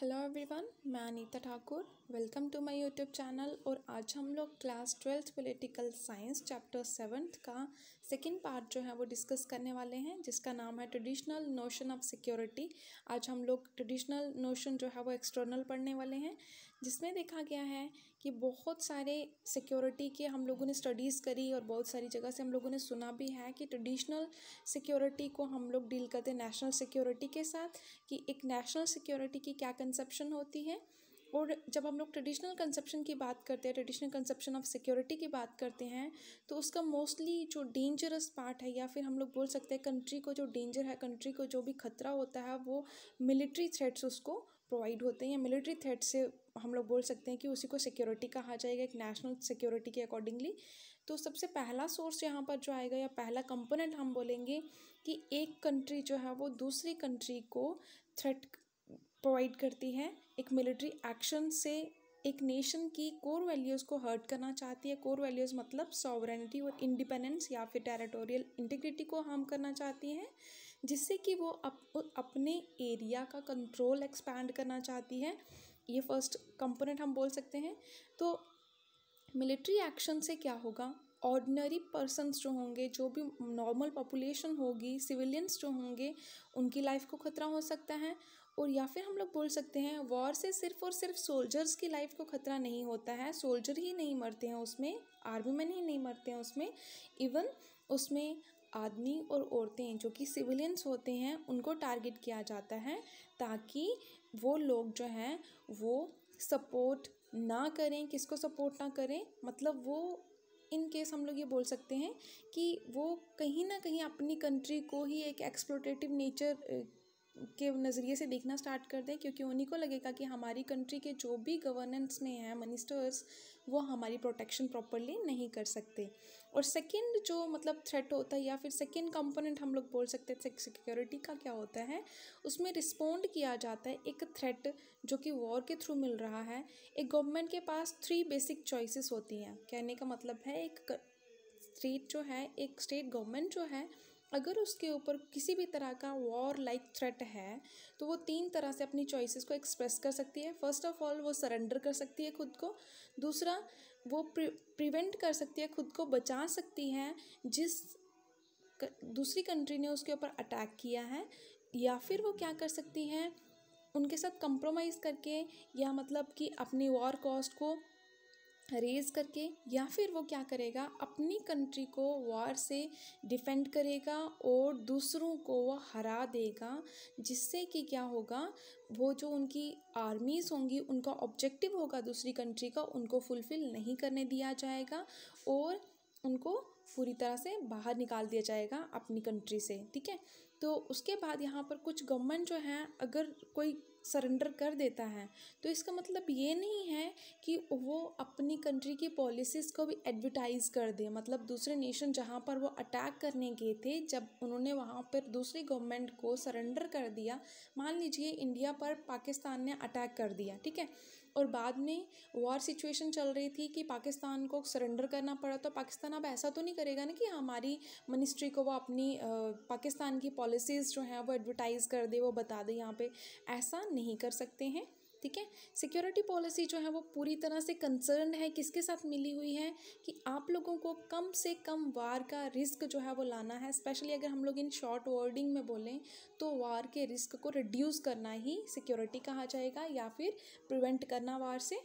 hello everyone मैं Anita Thakur welcome to my YouTube channel और आज हम लोग class twelfth political science chapter seventh का सेकंड पार्ट जो है वो डिस्कस करने वाले हैं जिसका नाम है ट्रेडिशनल नोशन ऑफ सिक्योरिटी आज हम लोग ट्रेडिशनल नोशन जो है वो एक्सटर्नल पढ़ने वाले हैं जिसमें देखा गया है कि बहुत सारे सिक्योरिटी के हम लोगों ने स्टडीज़ करी और बहुत सारी जगह से हम लोगों ने सुना भी है कि ट्रेडिशनल सिक्योरिटी को हम लोग डील करते हैं नेशनल सिक्योरिटी के साथ कि एक नेशनल सिक्योरिटी की क्या कंसेप्शन होती है और जब हम लोग ट्रेडिशनल कंसेप्शन की बात करते हैं ट्रेडिशनल कंसेप्शन ऑफ सिक्योरिटी की बात करते हैं तो उसका मोस्टली जो डेंजरस पार्ट है या फिर हम लोग बोल सकते हैं कंट्री को जो डेंजर है कंट्री को जो भी खतरा होता है वो मिलिट्री थ्रेट्स उसको प्रोवाइड होते हैं या मिलिट्री थ्रेट से हम लोग बोल सकते हैं कि उसी को सिक्योरिटी कहा जाएगा एक नेशनल सिक्योरिटी के अकॉर्डिंगली तो सबसे पहला सोर्स यहाँ पर जो आएगा या पहला कंपोनेंट हम बोलेंगे कि एक कंट्री जो है वो दूसरी कंट्री को थ्रेट प्रोवाइड करती है एक मिलिट्री एक्शन से एक नेशन की कोर वैल्यूज़ को हर्ट करना चाहती है कोर वैल्यूज़ मतलब सॉवरेनिटी और इंडिपेंडेंस या फिर टेरिटोरियल इंटीग्रिटी को हार्म करना चाहती हैं जिससे कि वो अप, अपने एरिया का कंट्रोल एक्सपैंड करना चाहती है ये फर्स्ट कंपोनेंट हम बोल सकते हैं तो मिलिट्री एक्शन से क्या होगा ऑर्डिनरी पर्सनस जो होंगे जो भी नॉर्मल पॉपुलेशन होगी सिविलियंस जो होंगे उनकी लाइफ को ख़तरा हो सकता है और या फिर हम लोग बोल सकते हैं वॉर से सिर्फ और सिर्फ सोल्जर्स की लाइफ को ख़तरा नहीं होता है सोल्जर ही नहीं मरते हैं उसमें आर्मी मैन ही नहीं मरते हैं उसमें इवन उसमें आदमी और औरतें जो कि सिविलियंस होते हैं उनको टारगेट किया जाता है ताकि वो लोग जो हैं वो सपोर्ट ना करें किसको सपोर्ट ना करें मतलब वो इन केस हम लोग ये बोल सकते हैं कि वो कहीं ना कहीं अपनी कंट्री को ही एक एक्सप्लोटेटिव नेचर के नज़रिए से देखना स्टार्ट कर दें क्योंकि उन्हीं को लगेगा कि हमारी कंट्री के जो भी गवर्नेंस में हैं मिनिस्टर्स वो हमारी प्रोटेक्शन प्रॉपरली नहीं कर सकते और सेकंड जो मतलब थ्रेट होता है या फिर सेकंड कंपोनेंट हम लोग बोल सकते हैं सिक्योरिटी का क्या होता है उसमें रिस्पोंड किया जाता है एक थ्रेट जो कि वॉर के थ्रू मिल रहा है एक गवर्नमेंट के पास थ्री बेसिक चॉइसिस होती हैं कहने का मतलब है एक स्टेट जो है एक स्टेट गवर्नमेंट जो है अगर उसके ऊपर किसी भी तरह का वॉर लाइक थ्रेट है तो वो तीन तरह से अपनी चॉइसेस को एक्सप्रेस कर सकती है फर्स्ट ऑफ ऑल वो सरेंडर कर सकती है खुद को दूसरा वो प्रिवेंट कर सकती है खुद को बचा सकती है जिस दूसरी कंट्री ने उसके ऊपर अटैक किया है या फिर वो क्या कर सकती है उनके साथ कंप्रोमाइज़ करके या मतलब कि अपनी वॉर कॉस्ट को रेज़ करके या फिर वो क्या करेगा अपनी कंट्री को वॉर से डिफेंड करेगा और दूसरों को वो हरा देगा जिससे कि क्या होगा वो जो उनकी आर्मीज़ होंगी उनका ऑब्जेक्टिव होगा दूसरी कंट्री का उनको फुलफ़िल नहीं करने दिया जाएगा और उनको पूरी तरह से बाहर निकाल दिया जाएगा अपनी कंट्री से ठीक है तो उसके बाद यहाँ पर कुछ गवर्नमेंट जो हैं अगर कोई सरेंडर कर देता है तो इसका मतलब ये नहीं है कि वो अपनी कंट्री की पॉलिसीज़ को भी एडवर्टाइज़ कर दे मतलब दूसरे नेशन जहाँ पर वो अटैक करने गए थे जब उन्होंने वहाँ पर दूसरी गवर्नमेंट को सरेंडर कर दिया मान लीजिए इंडिया पर पाकिस्तान ने अटैक कर दिया ठीक है और बाद में वॉर सिचुएशन चल रही थी कि पाकिस्तान को सरेंडर करना पड़ा तो पाकिस्तान अब ऐसा तो नहीं करेगा ना कि हाँ, हमारी मिनिस्ट्री को वो अपनी आ, पाकिस्तान की पॉलिसीज़ जो हैं वो एडवर्टाइज़ कर दे वो बता दे यहाँ पे ऐसा नहीं कर सकते हैं ठीक है सिक्योरिटी पॉलिसी जो है वो पूरी तरह से कंसर्न है किसके साथ मिली हुई है कि आप लोगों को कम से कम वार का रिस्क जो है वो लाना है स्पेशली अगर हम लोग इन शॉर्ट वर्डिंग में बोलें तो वार के रिस्क को रिड्यूस करना ही सिक्योरिटी कहा जाएगा या फिर प्रिवेंट करना वार से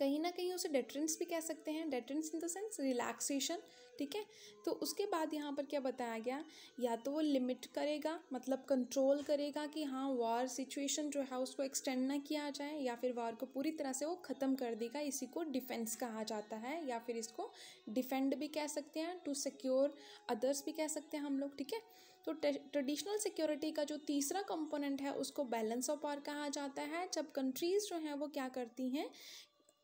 कहीं ना कहीं उसे डेटरेंस भी कह सकते हैं deterrence in the sense relaxation ठीक है तो उसके बाद यहाँ पर क्या बताया गया या तो वो लिमिट करेगा मतलब कंट्रोल करेगा कि हाँ वॉर सिचुएशन जो है उसको एक्सटेंड ना किया जाए या फिर वॉर को पूरी तरह से वो ख़त्म कर देगा इसी को डिफेंस कहा जाता है या फिर इसको डिफेंड भी कह सकते हैं टू सिक्योर अदर्स भी कह सकते हैं हम लोग ठीक है तो ट्रेडिशनल सिक्योरिटी का जो तीसरा कंपोनेंट है उसको बैलेंस ऑफ पावर कहा जाता है जब कंट्रीज़ जो हैं वो क्या करती हैं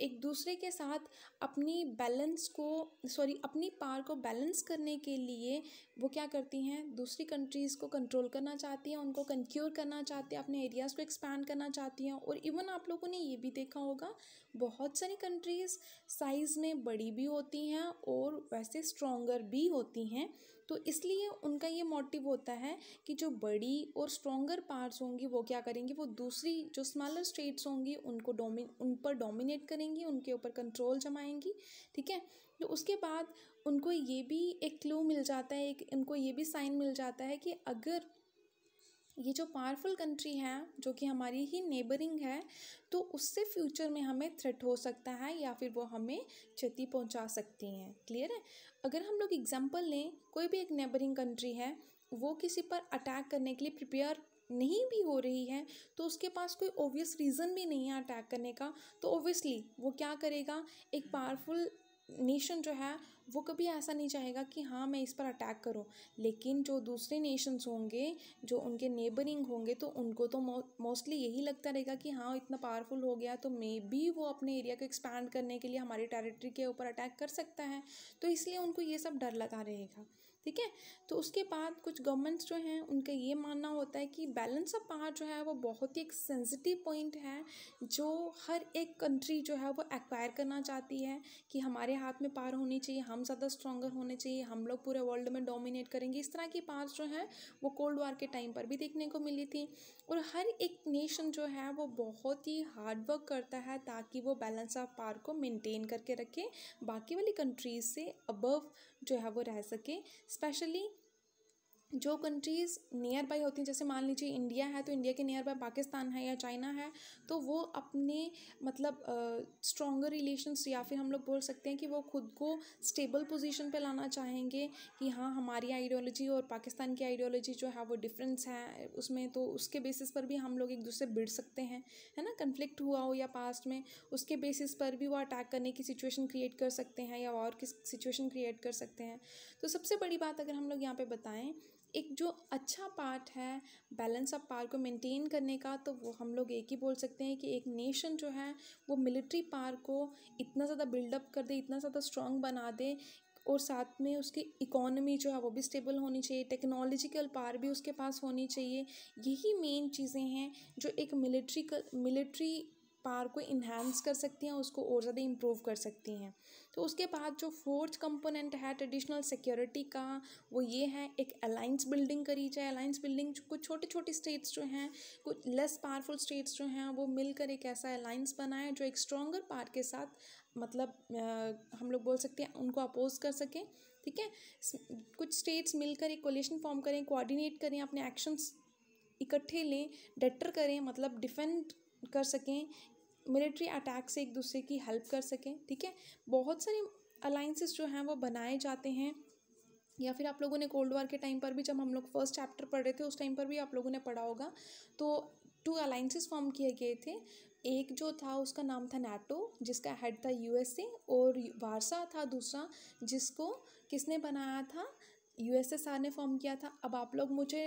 एक दूसरे के साथ अपनी बैलेंस को सॉरी अपनी पावर को बैलेंस करने के लिए वो क्या करती हैं दूसरी कंट्रीज़ को कंट्रोल करना चाहती हैं उनको कंक्योर करना चाहती हैं अपने एरियाज़ को एक्सपैंड करना चाहती हैं और इवन आप लोगों ने ये भी देखा होगा बहुत सारी कंट्रीज़ साइज़ में बड़ी भी होती हैं और वैसे स्ट्रॉन्गर भी होती हैं तो इसलिए उनका ये मोटिव होता है कि जो बड़ी और स्ट्रॉन्गर पार्ट्स होंगी वो क्या करेंगी वो दूसरी जो स्मॉलर स्टेट्स होंगी उनको डोमिन उन पर डोमिनेट करेंगी उनके ऊपर कंट्रोल जमाएंगी ठीक है तो उसके बाद उनको ये भी एक क्लू मिल जाता है एक उनको ये भी साइन मिल जाता है कि अगर ये जो पावरफुल कंट्री है जो कि हमारी ही नेबरिंग है तो उससे फ्यूचर में हमें थ्रेट हो सकता है या फिर वो हमें क्षति पहुंचा सकती हैं क्लियर है अगर हम लोग एग्जांपल लें कोई भी एक नेबरिंग कंट्री है वो किसी पर अटैक करने के लिए प्रिपेयर नहीं भी हो रही है तो उसके पास कोई ओबियस रीज़न भी नहीं है अटैक करने का तो ओबियसली वो क्या करेगा एक पावरफुल नेशन जो है वो कभी ऐसा नहीं चाहेगा कि हाँ मैं इस पर अटैक करूँ लेकिन जो दूसरे नेशंस होंगे जो उनके नेबरिंग होंगे तो उनको तो मोस्टली यही लगता रहेगा कि हाँ इतना पावरफुल हो गया तो मे बी वो अपने एरिया को एक्सपैंड करने के लिए हमारी टेरिटरी के ऊपर अटैक कर सकता है तो इसलिए उनको ये सब डर लगा रहेगा ठीक है तो उसके बाद कुछ गवर्नमेंट्स जो हैं उनका ये मानना होता है कि बैलेंस ऑफ पावर जो है वो बहुत ही एक सेंसिटिव पॉइंट है जो हर एक कंट्री जो है वो एक्वायर करना चाहती है कि हमारे हाथ में पावर होनी चाहिए हम ज़्यादा स्ट्रॉगर होने चाहिए हम लोग पूरे वर्ल्ड में डोमिनेट करेंगे इस तरह की पावर जो हैं वो कोल्ड वार के टाइम पर भी देखने को मिली थी और हर एक नेशन जो है वो बहुत ही हार्डवर्क करता है ताकि वो बैलेंस ऑफ पावर को मेनटेन करके रखे बाकी वाली कंट्रीज से अबव जो है वो रह सके स्पेशली जो कंट्रीज़ नियर बाई होती हैं जैसे मान लीजिए इंडिया है तो इंडिया के नियर बाई पाकिस्तान है या चाइना है तो वो अपने मतलब स्ट्रॉगर uh, रिलेशंस या फिर हम लोग बोल सकते हैं कि वो खुद को स्टेबल पोजीशन पे लाना चाहेंगे कि हाँ हमारी आइडियोलॉजी और पाकिस्तान की आइडियोलॉजी जो है वो डिफरेंस है उसमें तो उसके बेसिस पर भी हम लोग एक दूसरे बिड़ सकते हैं है ना कन्फ्लिक्ट हुआ हो या पास्ट में उसके बेसिस पर भी वो अटैक करने की सिचुएशन क्रिएट कर सकते हैं या और की सिचुएशन क्रिएट कर सकते हैं तो सबसे बड़ी बात अगर हम लोग यहाँ पे बताएं एक जो अच्छा पार्ट है बैलेंस ऑफ पावर को मेंटेन करने का तो वो हम लोग एक ही बोल सकते हैं कि एक नेशन जो है वो मिलिट्री पावर को इतना ज़्यादा बिल्डअप कर दे इतना ज़्यादा स्ट्रॉन्ग बना दे और साथ में उसकी इकोनॉमी जो है वो भी स्टेबल होनी चाहिए टेक्नोलॉजिकल पार भी उसके पास होनी चाहिए यही मेन चीज़ें हैं जो एक मिलिट्री मिलिट्री पावर को इन्हांस कर सकती हैं उसको और ज़्यादा इम्प्रूव कर सकती हैं तो उसके बाद जो फोर्थ कंपोनेंट है ट्रेडिशनल सिक्योरिटी का वो ये है एक अलाइंस बिल्डिंग करी जाए अलाइंस बिल्डिंग कुछ छोटे छोटे स्टेट्स जो हैं कुछ लेस पावरफुल स्टेट्स जो हैं वो मिलकर एक ऐसा अलाइंस बनाए जो एक स्ट्रॉगर पार्ट के साथ मतलब आ, हम लोग बोल सकते हैं उनको अपोज कर सकें ठीक है कुछ स्टेट्स मिलकर एक कोलेशन फॉर्म करें कोऑर्डिनेट करें अपने एक्शंस इकट्ठे लें डेटर करें मतलब डिफेंड कर सकें मिलिट्री अटैक से एक दूसरे की हेल्प कर सकें ठीक है बहुत सारे अलाइंसेस जो हैं वो बनाए जाते हैं या फिर आप लोगों ने कोल्ड वॉर के टाइम पर भी जब हम लोग फर्स्ट चैप्टर पढ़ रहे थे उस टाइम पर भी आप लोगों ने पढ़ा होगा तो टू अलाइंसेस फॉर्म किए गए थे एक जो था उसका नाम था नाटो जिसका हेड था यूएसए और वारसा था दूसरा जिसको किसने बनाया था यूएसएसआर ने फॉर्म किया था अब आप लोग मुझे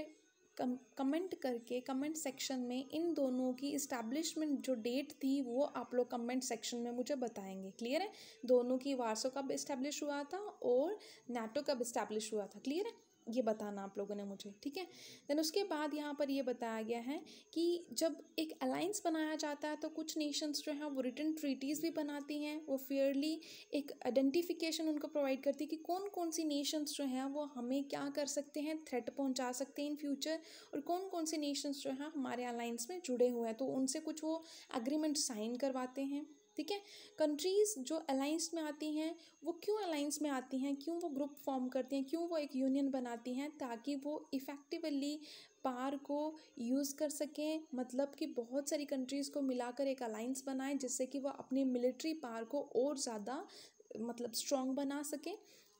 कम कमेंट करके कमेंट सेक्शन में इन दोनों की इस्टेब्लिशमेंट जो डेट थी वो आप लोग कमेंट सेक्शन में मुझे बताएंगे क्लियर है दोनों की वारसो कब इस्टेब्लिश हुआ था और नाटो कब इस्टेब्लिश हुआ था क्लियर है ये बताना आप लोगों ने मुझे ठीक है देन उसके बाद यहाँ पर ये बताया गया है कि जब एक अलाइंस बनाया जाता है तो कुछ नेशंस जो हैं वो रिटर्न ट्रीटीज़ भी बनाती हैं वो फेयरली एक आइडेंटिफिकेशन उनको प्रोवाइड करती है कि कौन कौन सी नेशंस जो हैं वो हमें क्या कर सकते हैं थ्रेट पहुँचा सकते हैं इन फ्यूचर और कौन कौन से नेशंस जो हैं हमारे अलाइंस में जुड़े हुए हैं तो उनसे कुछ वो अग्रीमेंट साइन करवाते हैं ठीक है कंट्रीज़ जो अलाइंस में आती हैं वो क्यों अलाइंस में आती हैं क्यों वो ग्रुप फॉर्म करती हैं क्यों वो एक यूनियन बनाती हैं ताकि वो इफ़ेक्टिवली पार को यूज़ कर सकें मतलब कि बहुत सारी कंट्रीज़ को मिलाकर एक अलाइंस बनाएं जिससे कि वो अपनी मिलिट्री पार को और ज़्यादा मतलब स्ट्रॉन्ग बना सकें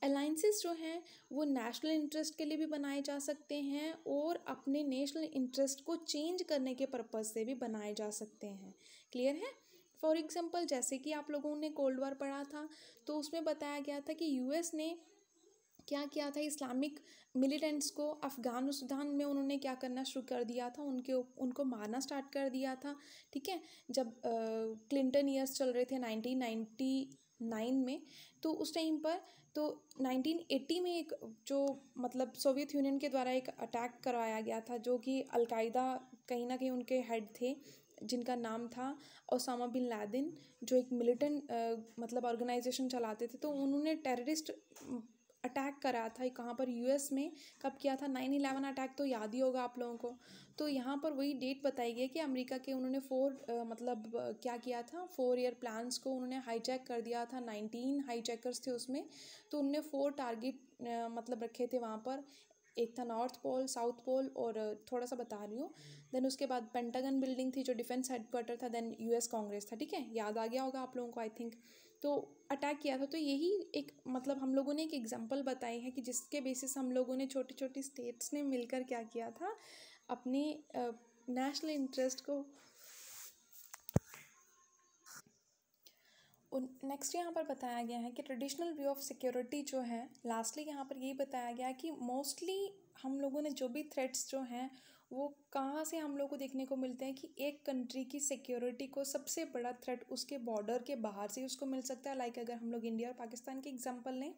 अलाइंसिस जो हैं वो नेशनल इंटरेस्ट के लिए भी बनाए जा सकते हैं और अपने नेशनल इंटरेस्ट को चेंज करने के पर्पज़ से भी बनाए जा सकते हैं क्लियर है फॉर एग्ज़ाम्पल जैसे कि आप लोगों ने कोल्ड वॉर पढ़ा था तो उसमें बताया गया था कि यूएस ने क्या किया था इस्लामिक मिलिटेंट्स को अफ़गानिस्तान में उन्होंने क्या करना शुरू कर दिया था उनके उनको मारना स्टार्ट कर दिया था ठीक है जब क्लिंटन ईयर्स चल रहे थे नाइनटीन नाइन्टी नाइन में तो उस टाइम पर तो नाइनटीन एट्टी में एक जो मतलब सोवियत यूनियन के द्वारा एक अटैक करवाया गया था जो कि अलकायदा कहीं ना कहीं उनके हेड थे जिनका नाम था ओसामा बिन लादिन जो एक मिलिटेंट मतलब ऑर्गेनाइजेशन चलाते थे तो उन्होंने टेररिस्ट अटैक करा था कहाँ पर यूएस में कब किया था नाइन इलेवन अटैक तो याद ही होगा आप लोगों को तो यहाँ पर वही डेट बताई गई कि अमेरिका के उन्होंने फोर आ, मतलब क्या किया था फोर ईयर प्लान्स को उन्होंने हाईजैक कर दिया था नाइनटीन हाईजैकर्स थे उसमें तो उनने फोर टारगेट मतलब रखे थे वहाँ पर एक था नॉर्थ पोल साउथ पोल और थोड़ा सा बता रही हूँ देन उसके बाद पेंटागन बिल्डिंग थी जो डिफेंस हेडक्वार्टर था देन यूएस कांग्रेस था ठीक है याद आ गया होगा आप लोगों को आई थिंक तो अटैक किया था तो यही एक मतलब हम लोगों ने एक एग्जांपल बताई है कि जिसके बेसिस हम लोगों ने छोटी छोटी स्टेट्स ने मिलकर क्या किया था अपने नेशनल इंटरेस्ट को नेक्स्ट यहाँ पर बताया गया है कि ट्रेडिशनल व्यू ऑफ सिक्योरिटी जो है लास्टली यहाँ पर यही बताया गया कि मोस्टली हम लोगों ने जो भी थ्रेट्स जो हैं वो कहाँ से हम लोग को देखने को मिलते हैं कि एक कंट्री की सिक्योरिटी को सबसे बड़ा थ्रेट उसके बॉर्डर के बाहर से उसको मिल सकता है लाइक अगर हम लोग इंडिया और पाकिस्तान की एग्जाम्पल लें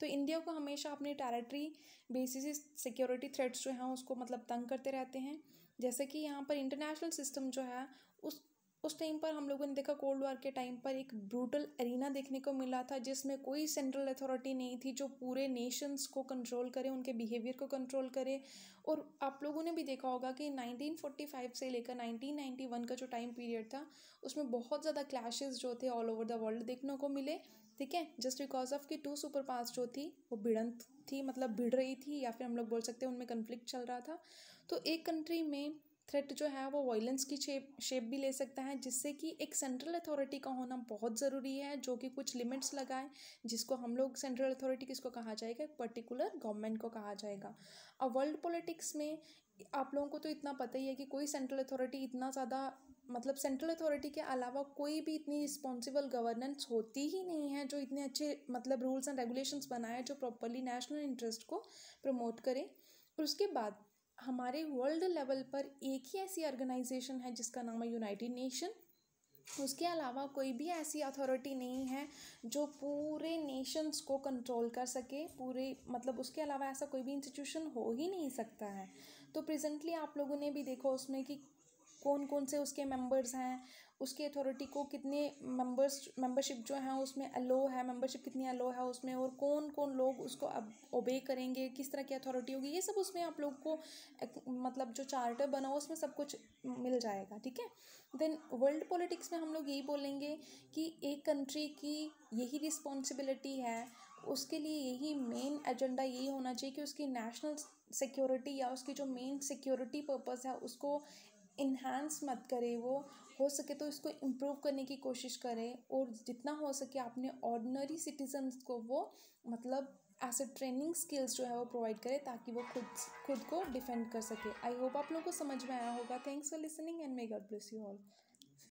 तो इंडिया को हमेशा अपने टेरिटरी बेसिस सिक्योरिटी थ्रेट्स जो हैं उसको मतलब तंग करते रहते हैं जैसे कि यहाँ पर इंटरनेशनल सिस्टम जो है उस उस टाइम पर हम लोगों ने देखा कोल्ड वार के टाइम पर एक ब्रूटल एरिना देखने को मिला था जिसमें कोई सेंट्रल अथॉरिटी नहीं थी जो पूरे नेशंस को कंट्रोल करे उनके बिहेवियर को कंट्रोल करे और आप लोगों ने भी देखा होगा कि 1945 से लेकर 1991 का जो टाइम पीरियड था उसमें बहुत ज़्यादा क्लैशेज जो थे ऑल ओवर द वर्ल्ड देखने को मिले ठीक है जस्ट बिकॉज ऑफ की टू सुपर पास जो थी वो भिड़ंत थी मतलब भिड़ रही थी या फिर हम लोग बोल सकते हैं उनमें कन्फ्लिक्ट चल रहा था तो एक कंट्री में थ्रेट जो है वो वॉयलेंस की शेप शेप भी ले सकता है जिससे कि एक सेंट्रल अथॉरिटी का होना बहुत ज़रूरी है जो कि कुछ लिमिट्स लगाए जिसको हम लोग सेंट्रल अथॉरिटी किसको कहा जाएगा एक पर्टिकुलर गवर्नमेंट को कहा जाएगा अब वर्ल्ड पॉलिटिक्स में आप लोगों को तो इतना पता ही है कि कोई सेंट्रल अथॉरिटी इतना ज़्यादा मतलब सेंट्रल अथॉरिटी के अलावा कोई भी इतनी रिस्पॉन्सिबल गवर्नेंस होती ही नहीं है जो इतने अच्छे मतलब रूल्स एंड रेगुलेशंस बनाए जो प्रॉपरली नेशनल इंटरेस्ट को प्रमोट करें और उसके बाद हमारे वर्ल्ड लेवल पर एक ही ऐसी ऑर्गेनाइजेशन है जिसका नाम है यूनाइटेड नेशन उसके अलावा कोई भी ऐसी अथॉरिटी नहीं है जो पूरे नेशंस को कंट्रोल कर सके पूरे मतलब उसके अलावा ऐसा कोई भी इंस्टीट्यूशन हो ही नहीं सकता है तो प्रेजेंटली आप लोगों ने भी देखो उसमें कि कौन कौन से उसके मेंबर्स हैं उसकी अथॉरिटी को कितने मेंबर्स मेंबरशिप जो है उसमें अलो है मेंबरशिप कितनी अलो है उसमें और कौन कौन लोग उसको अब ओबे करेंगे किस तरह की अथॉरिटी होगी ये सब उसमें आप लोग को एक, मतलब जो चार्टर बना हो उसमें सब कुछ मिल जाएगा ठीक है देन वर्ल्ड पॉलिटिक्स में हम लोग यही बोलेंगे कि एक कंट्री की यही रिस्पॉन्सिबिलिटी है उसके लिए यही मेन एजेंडा यही होना चाहिए कि उसकी नेशनल सिक्योरिटी या उसकी जो मेन सिक्योरिटी पर्पस है उसको इन्हांस मत करें वो हो सके तो इसको इम्प्रूव करने की कोशिश करें और जितना हो सके आपने ऑर्डनरी सिटीजन्स को वो मतलब ऐसे ट्रेनिंग स्किल्स जो है वो प्रोवाइड करें ताकि वो खुद खुद को डिफेंड कर सके आई होप आप लोगों को समझ में आया होगा thanks for listening and may God bless you all